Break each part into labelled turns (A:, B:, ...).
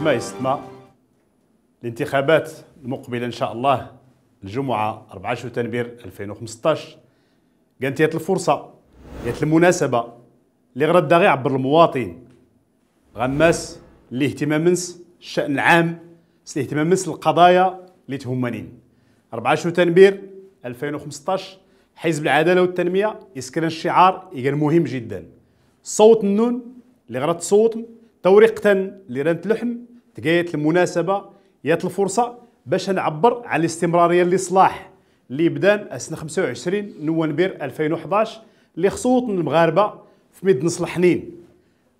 A: ما يستمع الانتخابات المقبله ان شاء الله الجمعه 14 تنبير 2015 كانت هي الفرصه هي المناسبه اللي غرد عبر المواطن غماس اللي اهتمام منس الشان العام الاهتمام منس القضايا اللي تهمنين 14 تنبير 2015 حزب العداله والتنميه يسكن الشعار يقال مهم جدا صوت النون اللي غرد صوت توريقة لرنت لحم تقيت المناسبة يات الفرصة باش نعبر على الاستمرارية للإصلاح اللي بدا سنة 25 نوفمبر 2011 اللي خصوط المغاربة في ميد نص الحنين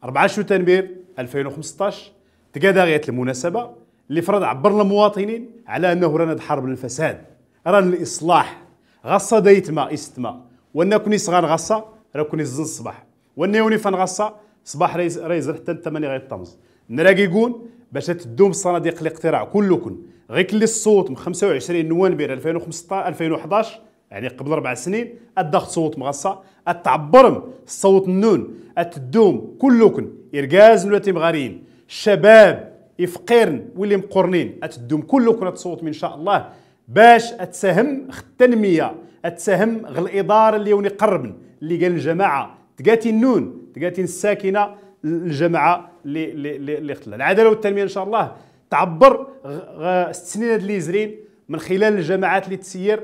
A: 4 شو تنبير 2015 تقادا غيات المناسبة اللي فرض عبر المواطنين على أنه رانا حرب الفساد رانا الإصلاح غصة دايت ما استما وانا كوني صغار غصة راه كوني زن الصباح وانا يوني فان غصة صباح ريز ريز حتى غير الطمز نراقي يقول باش تدوم الصناديق الاقتراع كلكم غير كلي الصوت من 25 نوفمبر 2015 2011 يعني قبل اربع سنين الضغط صوت مغصة التعبرم الصوت النون التدوم كلكم ارقاز ولا مغاريين الشباب يفقرن واللي مقرنين تدوم كلكم تصوت ان شاء الله باش تساهم التنميه تساهم غل الاداره اللي يوني قربن اللي قال الجماعه تقاتي النون تقاتي الساكنه الجماعه اللي اللي اللي اختلها العداله والتنميه ان شاء الله تعبر ست سنين هاد اللي زرين من خلال الجماعات اللي تسير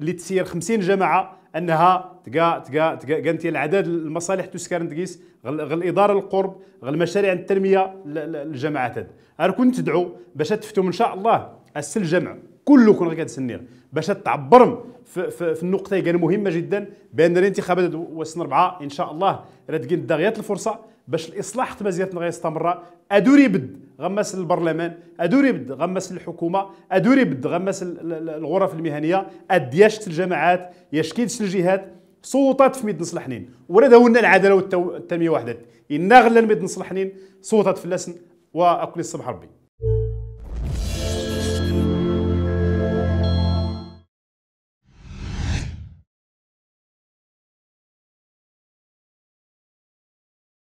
A: اللي تسير 50 جماعه انها تقا تقا تقا كانت العدد المصالح تسكر تقيس غل, غل الاداره القرب غل مشاريع التنميه الجماعات هاد كنت تدعو باش تفتو ان شاء الله السل جمع كلكم غادي كتسنير باش تعبرم في, في, النقطه كان مهمه جدا بان الانتخابات وسن اربعه ان شاء الله راه تكين داغيات الفرصه باش الاصلاح حتى مزياتنا يستمر ادوري بد غمس البرلمان ادوري بد غمس الحكومه ادوري بد غمس الغرف المهنيه ادياش الجماعات يشكيدش الجهات صوتات في ميد نصلحنين ولا داولنا العداله والتنميه وحدات ان غلا ميد نصلحنين صوتات في اللسن واكل الصبح ربي